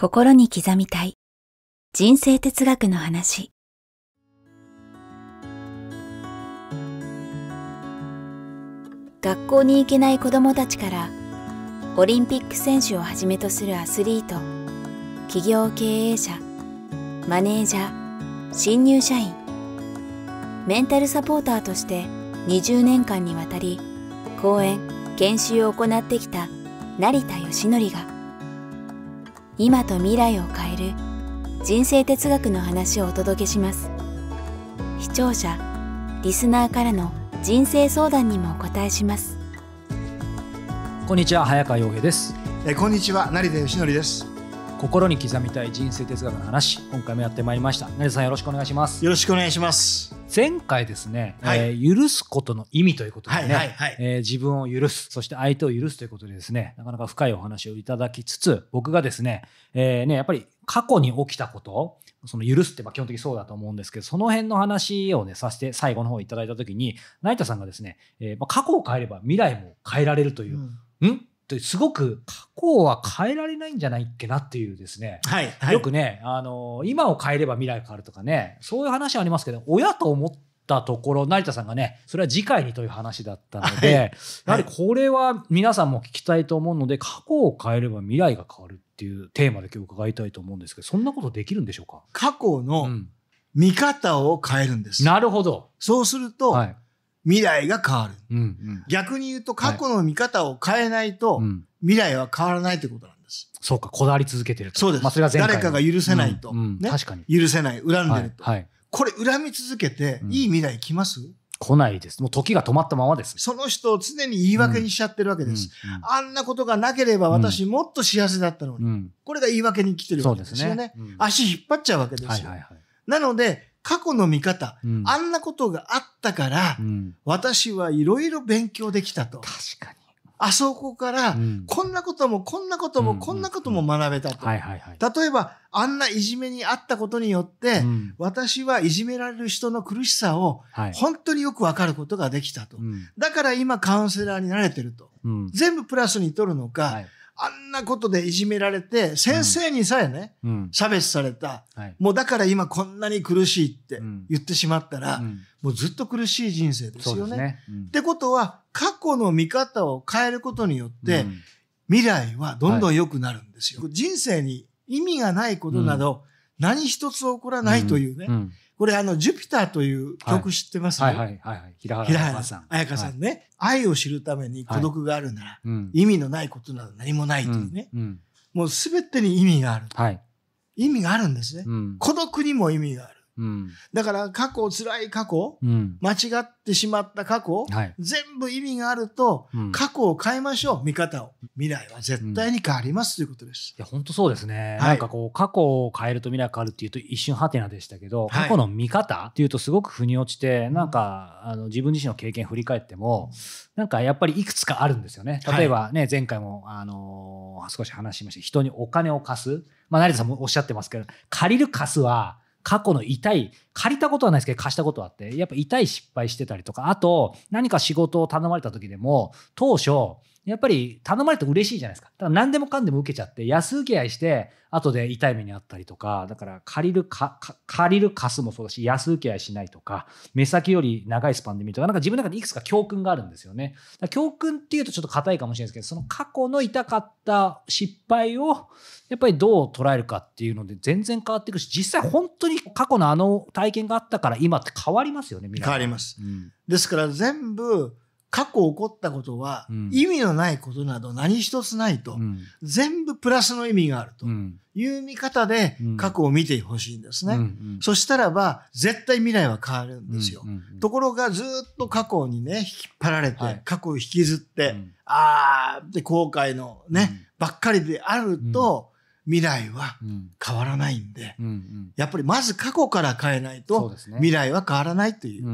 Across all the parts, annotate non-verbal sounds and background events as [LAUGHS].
心に刻みたい人生哲学の話学校に行けない子どもたちからオリンピック選手をはじめとするアスリート企業経営者マネージャー新入社員メンタルサポーターとして20年間にわたり講演研修を行ってきた成田義則が「今と未来を変える人生哲学の話をお届けします視聴者リスナーからの人生相談にもお答えしますこんにちは早川洋平ですえこんにちは成田義則です心に刻みたい人生哲学の話今回もやってまいりました成田さんよろしくお願いしますよろしくお願いします前回ですね、はい、えー、許すことの意味ということでね、はいはい、えー、自分を許すそして相手を許すということでですねなかなか深いお話をいただきつつ僕がですね,、えーね、やっぱり過去に起きたことその許すってまあ基本的にそうだと思うんですけどその辺の話をねさせて最後の方いただいた時に成田さんがですね、えーまあ、過去を変えれば未来も変えられるという、うん、んってすごく過去は変えられないんじゃないっけなっていうですね、はいはい、よくねあの今を変えれば未来変わるとかねそういう話ありますけど親と思ったところ成田さんがねそれは次回にという話だったので、はい、やはりこれは皆さんも聞きたいと思うので過去を変えれば未来が変わるっていうテーマで今日伺いたいと思うんですけどそんなことできるんでしょうか過去の見方を変えるんです、うん、なるほどそうすると、はい未来が変わる。うんうん、逆に言うと過去の見方を変えないと、未来は変わらないということなんです。そうか、こだわり続けてるそうです。まあ、それが誰かが許せないと、うんうんね。確かに。許せない、恨んでると。はいはい、これ、恨み続けて、いい未来来ます、来ないです。もう時が止まったままです、その人を常に言い訳にしちゃってるわけです。うんうん、あんなことがなければ私もっと幸せだったのに。うん、これが言い訳に来てるわけですよね。ね足引っ張っちゃうわけですよ。はいはいはい、なので、過去の見方、うん、あんなことがあったから、うん、私はいろいろ勉強できたと。確かに。あそこから、こんなことも、こんなことも、こんなことも学べたと。例えば、あんないじめにあったことによって、私はいじめられる人の苦しさを、本当によくわかることができたと。だから今カウンセラーになれてると。全部プラスに取るのか、あんなことでいじめられて、先生にさえね、差別された、もうだから今こんなに苦しいって言ってしまったら、もうずっと苦しい人生ですよね。ってことは、過去の見方を変えることによって、未来はどんどん良くなるんですよ。人生に意味がないことなど、何一つ起こらないというね、これあの、ジュピターという曲知ってます、はい、はいはいはいはい。平原さん。彩香さんね、はい、愛を知るために孤独があるなら、はい意味のないことなど何もないというね。うんうん、もうすべてに意味がある。はい、意味があるんですね、孤独にも意味がある。うん、だから過去、辛い過去、うん、間違ってしまった過去、はい、全部意味があると、うん、過去を変えましょう、見方を。未来は絶対に変わります、ということです。いや、本当そうですね。はい、なんかこう、過去を変えると未来変わるっていうと一瞬ハテナでしたけど、過去の見方っていうとすごく腑に落ちて、なんか、あの、自分自身の経験振り返っても、なんかやっぱりいくつかあるんですよね。例えばね、前回も、あのー、少し話しました。人にお金を貸す。まあ、成田さんもおっしゃってますけど、借りる貸すは、過去の痛い借りたことはないですけど貸したことはあってやっぱ痛い失敗してたりとかあと何か仕事を頼まれた時でも当初やっぱり頼まれて嬉しいじゃないですか。だから何でもかんでも受けちゃって、安請け合いして、後で痛い目にあったりとか、だから借りるか、借りる貸すもそうだし、安請け合いしないとか、目先より長いスパンで見るとか、なんか自分の中でいくつか教訓があるんですよね。教訓っていうとちょっと硬いかもしれないですけど、その過去の痛かった失敗を、やっぱりどう捉えるかっていうので、全然変わってくるし、実際本当に過去のあの体験があったから、今って変わりますよね、変わります。うん、ですから全部、過去起こったことは、意味のないことなど何一つないと、うん、全部プラスの意味があるという見方で過去を見てほしいんですね、うんうん、そしたらば絶対未来は変わるんですよ、うんうんところがずっと過去にね引っ張られて、過去を引きずって、ああって後悔のね、ばっかりであると、未来は変わらないんで、うんうん、やっぱりまず過去から変えないと、未来は変わらないという。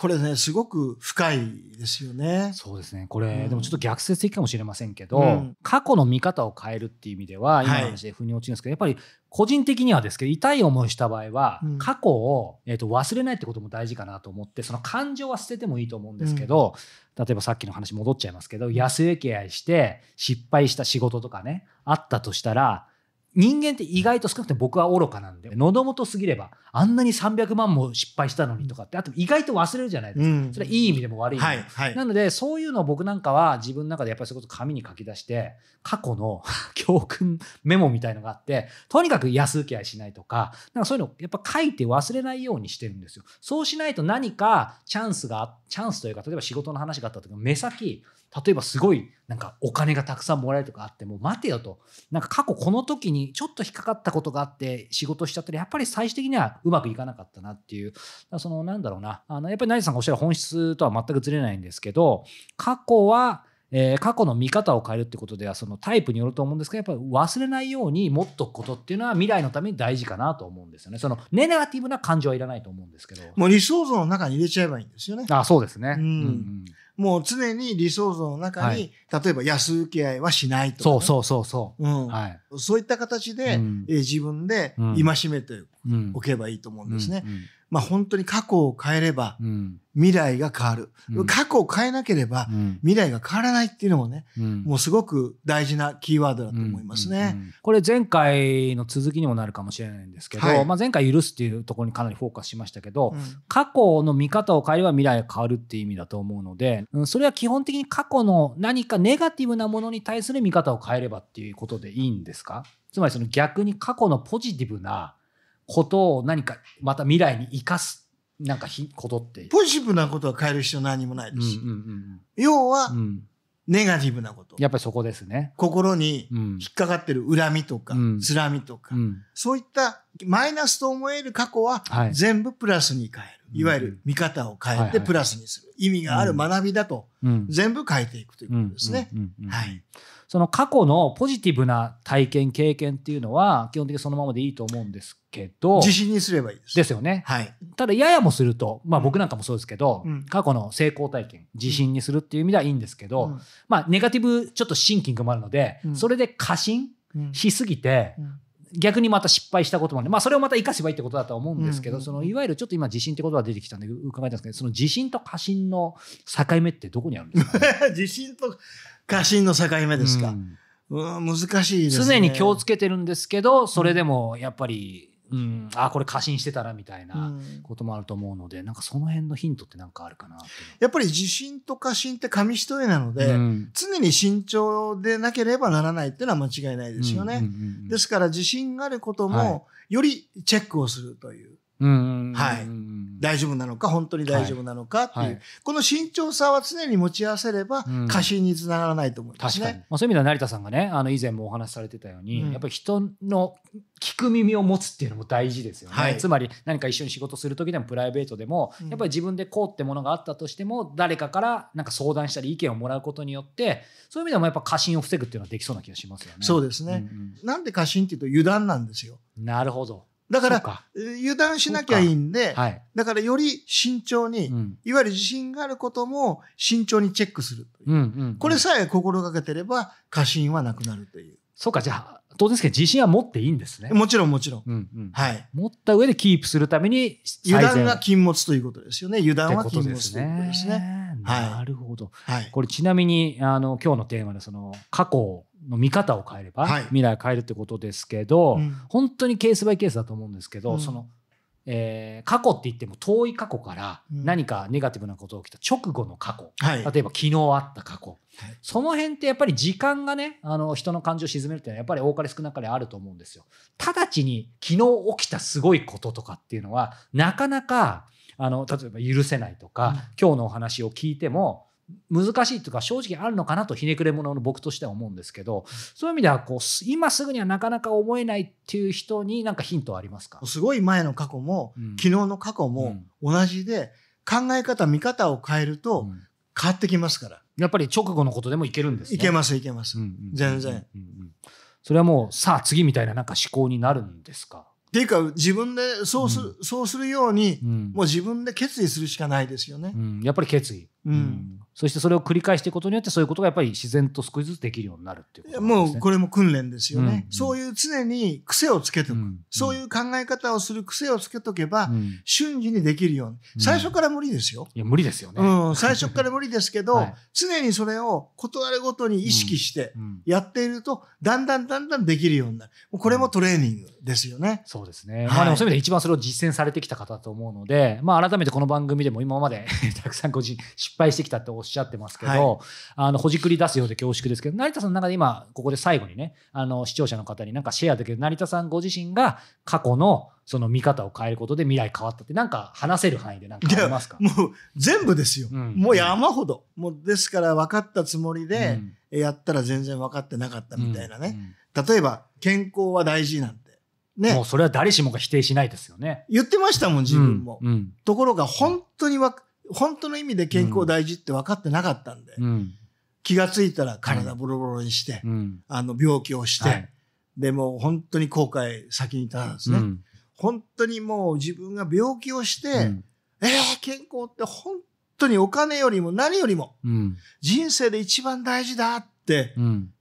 これね、すごく深いですよね。そうですね。これ、うん、でもちょっと逆説的かもしれませんけど、うん、過去の見方を変えるっていう意味では、今の話で腑に落ちるんですけど、はい、やっぱり個人的にはですけど、痛い思いした場合は、うん、過去を、えーと、と忘れないってことも大事かなと思って、その感情は捨ててもいいと思うんですけど、例えばさっきの話戻っちゃいますけど、安請け合いして失敗した仕事とかね、あったとしたら、人間って意外と少なくて僕は愚かなんで喉元すぎればあんなに300万も失敗したのにとかってあと意外と忘れるじゃないですか、うん、それはいい意味でも悪い意味、はいなのでそういうのを僕なんかは自分の中でやっぱりそうこを紙に書き出して過去の [LAUGHS] 教訓メモみたいのがあってとにかく安請け合いしないとかなんかそういうのやっぱ書いて忘れないようにしてるんですよそうしないと何かチャンスがチャンスというか例えば仕事の話があった時目先例えばすごいなんかお金がたくさんもらえるとかあっても待てよとなんか過去この時にちょっと引っかかったことがあって仕事しちゃったりやっぱり最終的にはうまくいかなかったなっていうそのなんだろうなあのやっぱり成さんがおっしゃる本質とは全くずれないんですけど過去はえー、過去の見方を変えるってことではそのタイプによると思うんですけどやっぱり忘れないように持っとくことっていうのは未来のために大事かなと思うんですよねそのネガティブな感情はいらないと思うんですけどもう理想像の中に入れちゃえばいいんですよねあそうですね、うん、うんうんもう常に理想像の中に、はい、例えば安請け合いはしないとか、ね、そうそうそうそう、うんはい、そういった形で、うん、え自分で戒めておけばいいと思うんですね。うんうんまあ、本当に過去を変えれば未来が変わる、うん、過去を変えなければ未来が変わらないっていうのもね、うん、もうすごく大事なキーワードだと思いますね、うんうんうん、これ前回の続きにもなるかもしれないんですけど、はい、まあ、前回「許す」っていうところにかなりフォーカスしましたけど、過去の見方を変えれば未来が変わるっていう意味だと思うので、それは基本的に過去の何かネガティブなものに対する見方を変えればっていうことでいいんですかつまりその逆に過去のポジティブなことを何かまた未来に生かすなんかひことってポジティブなことは変える必要何もないですし、うんうんうん要は、うんネガティブなこと。やっぱりそこですね。心に引っかかってる恨みとか、うんつらみとか、うんそういったマイナスと思える過去ははい全部プラスに変える。いわゆる見方を変えてプラスにする。意味がある学びだとうん全部変えていくということですね。うんうんうんはい。その過去のポジティブな体験経験っていうのは基本的にそのままでいいと思うんですけど自信にすればいいですですよね、はい、ただややもすると、まあ、僕なんかもそうですけど、うん、過去の成功体験自信にするっていう意味ではいいんですけど、うん、まあ、ネガティブちょっとシンキングもあるので、うん、それで過信しすぎて、逆にまた失敗したこともあるまあ、それをまた生かせばいいってことだと思うんですけど、うんうんそのいわゆるちょっと今自信ってことが出てきたんで伺いたんですけどその自信と過信の境目ってどこにあるんですか、ね、[LAUGHS] 自信と家臣の境目ですか。うん、難しいですね。常に気をつけてるんですけど、それでもやっぱり、うん、あこれ過信してたらみたいなこともあると思うので、うん、なんかその辺のヒントって何かあるかなやっぱり自信と過信って紙一重なので、うん、常に慎重でなければならないっていうのは間違いないですよね、ですから自信があることも、よりチェックをするという、はい、はい大丈夫なのか、本当に大丈夫なのかっていう、はいはい、この慎重さは常に持ち合わせれば、過信につながらないと思いますね。うん、まあ、そういう意味では成田さんがね、あの以前もお話しされてたように、うん、やっぱり人の聞く耳を持つっていうのも大事ですよね。はい、つまり何か一緒に仕事する時でもプライベートでも、やっぱり自分でこうってものがあったとしても、誰かからなんか相談したり意見をもらうことによって、そういう意味でもやっぱ過信を防ぐっていうのはできそうな気がしますよね。そうですね。うんうん、なんで過信っていうと油断なんですよ。なるほど。だからか、油断しなきゃいいんで、はい、だからより慎重に、うん、いわゆる自信があることも慎重にチェックするうんうんうん、これさえ心がけてれば過信はなくなるという。そうか、じゃあ、当然ですけど、自信は持っていいんですね。もちろん、もちろんうんうん、はい。持った上でキープするために、油断が禁物ということですよね。油断は禁物ということですね。すねなるほど、はい。これちなみに、あの、今日のテーマで、その、過去をの見方を変えれば、はい、未来変えるってことですけど、うん、本当にケースバイケースだと思うんですけど、うん、そのえー、過去って言っても遠い過去から何かネガティブなことが起きた直後の過去、うんはい、例えば昨日あった過去、はい、その辺ってやっぱり時間がねあの人の感情を沈めるってやっぱり多かれ少なかれあると思うんですよ。直ちに昨日起きたすごいこととかっていうのはなかなかあの例えば許せないとか、うん、今日のお話を聞いても難しいというか正直あるのかなとひねくれ者の僕としては思うんですけどそういう意味ではこう今すぐにはなかなか思えないっていう人に何かヒントはありますかすごい前の過去も、うん、昨日の過去も同じで、うん、考え方見方を変えると変わってきますから、やっぱり直後のことでもいけるんです、ね、いけますいけます、うんうん、全然、うんうん、それはもうさあ次みたいななんか思考になるんですかっていうか自分でそうするうん、そうするように、もう自分で決意するしかないですよね、やっぱり決意うん、そしてそれを繰り返していくことによってそういうことがやっぱり自然と少しずつできるようになるっていうこと、ね、もうこれも訓練ですよね、うんうん、そういう常に癖をつけておく、うんうん、そういう考え方をする癖をつけとけば、うん、瞬時にできるように最初から無理ですよ、うん、いや無理ですよね、うん、最初から無理ですけど、[LAUGHS] はい、常にそれを断るごとに意識してやっていると、だんだんだんだんできるようになるこれもトレーニングですよね、そうですね、はい、まあでもそういう意味で一番それを実践されてきた方だと思うので、まあ、改めてこの番組でも今まで [LAUGHS] たくさんご失敗してきたっておっしゃってますけど、はい、あのほじくり出すようで恐縮ですけど成田さんの中で今ここで最後にねあの視聴者の方になんかシェアできる成田さんご自身が過去のその見方を変えることで未来変わったってなんか話せる範囲でなんかありますか [LAUGHS] もう全部ですよ、うん、もう山ほど、もうですから分かったつもりで、やったら全然分かってなかったみたいなね、うんうん、例えば健康は大事なんてね、もうそれは誰しもが否定しないですよね。言ってましたもん、自分も。うんうん、ところが、本当にわ、本当の意味で健康大事って分かってなかったんで、うん、気がついたら体ボロボロにして、あの病気をして、はい、でも本当に後悔先にいたんですね、うん、本当にもう自分が病気をして、うん、えー、健康って本当にお金よりも何よりも、人生で一番大事だって、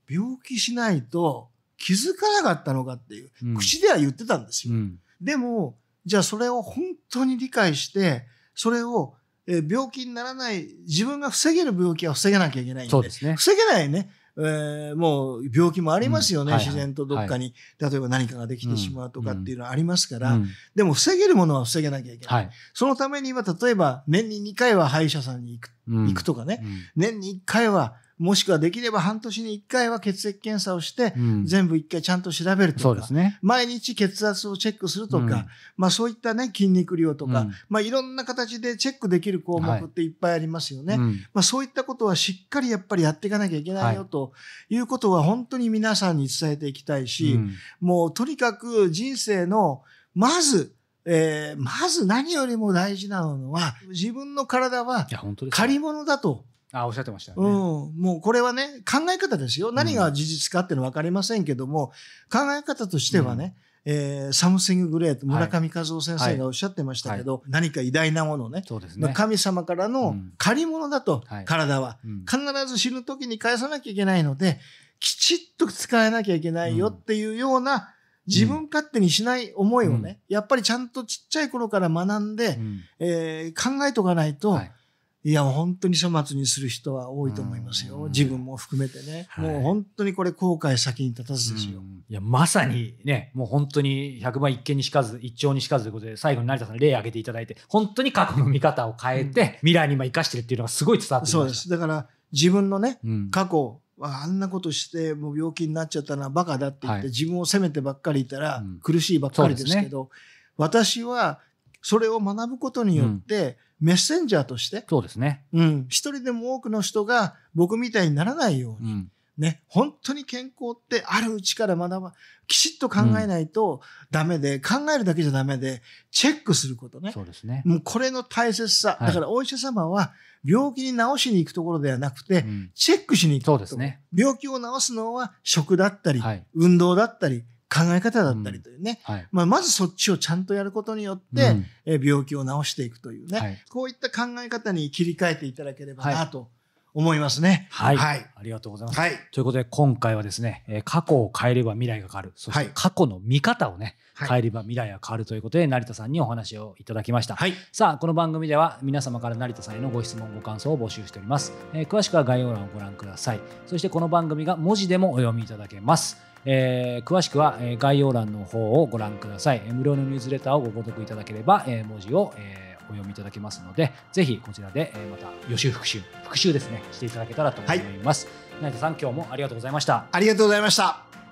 病気しないと気づかなかったのかっていう、口では言ってたんですよ。でも、じゃあそれを本当に理解して、それをえー、病気にならない、自分が防げる病気は防げなきゃいけないんで。そうですね。防げないね。えー、もう病気もありますよね、うんはいはい、自然とどっかに、はい、例えば何かができてしまうとかっていうのはありますから、うん、でも防げるものは防げなきゃいけない、はい、そのためには例えば年に2回は歯医者さんに行くうん、行くとかね、年に1回はもしくはできれば半年に1回は血液検査をして、全部1回ちゃんと調べるとか、そうですね、毎日血圧をチェックするとか、うん、まあそういったね、筋肉量とか、うん、まあいろんな形でチェックできる項目っていっぱいありますよね。はい、まあそういったことはしっかりやっぱりやっていかなきゃいけないよということは本当に皆さんに伝えていきたいし、もうとにかく人生のまず、えー、まず何よりも大事なのは、自分の体は借り物だと。あおっしゃってました、ね、うん、もうこれはね考え方ですよ何が事実かっていうのは分かりませんけども、考え方としてはね、うん、えー、サムシング・グレート村上和夫先生がおっしゃってましたけど、はいはい、何か偉大なものねそうですね神様からの借り物だと、うん、体は、必ず死ぬ時に返さなきゃいけないのできちっと使えなきゃいけないよっていうような、自分勝手にしない思いをね、やっぱりちゃんとちっちゃい頃から学んで、うん、えー、考えとかないと、はいいや、本当に粗末にする人は多いと思いますよ。自分も含めてね、はい。もう本当にこれ後悔先に立たずですよ。いや、まさにね、もう本当に100倍一件にしかず、一丁にしかずということで、最後に成田さん例挙げていただいて、本当に過去の見方を変えて、うん、未来に今生かしてるっていうのがすごい伝わってきまそうです。だから自分のね、うん、過去、あんなことしてもう病気になっちゃったのはバカだって言って、はい、自分を責めてばっかりいたら苦しいばっかりですけど、うんね、私はそれを学ぶことによって、メッセンジャーとして、そうですね。うん。一人でも多くの人が僕みたいにならないように、うん、ね、本当に健康ってあるうちから学ば、きちっと考えないとダメで、うん、考えるだけじゃダメで、チェックすることね。そうですね。もうこれの大切さ。はい、だからお医者様は、病気に治しに行くところではなくて、うん、チェックしに行くそうですね。病気を治すのは食だったり、はい、運動だったり、考え方だったりというね、うんはい、まあ、まずそっちをちゃんとやることによって、うん、病気を治していくというね、はい、こういった考え方に切り替えていただければなと思いますね。はい、はい、ありがとうございます、はい、ということで今回はですね過去を変えれば未来が変わるそして過去の見方をね、はい、変えれば未来が変わるということで成田さんにお話をいただきました、はい、さあこの番組では皆様から成田さんへのご質問ご感想を募集しております、えー、詳しくは概要欄をご覧くださいそしてこの番組が文字でもお読みいただけますえー、詳しくは概要欄の方をご覧ください無料のニュースレターをご購読いただければ、えー、文字を、えー、お読みいただけますのでぜひこちらで、えー、また予習復習復習ですねしていただけたらと思います、はい、成田さん今日もありがとうございましたありがとうございました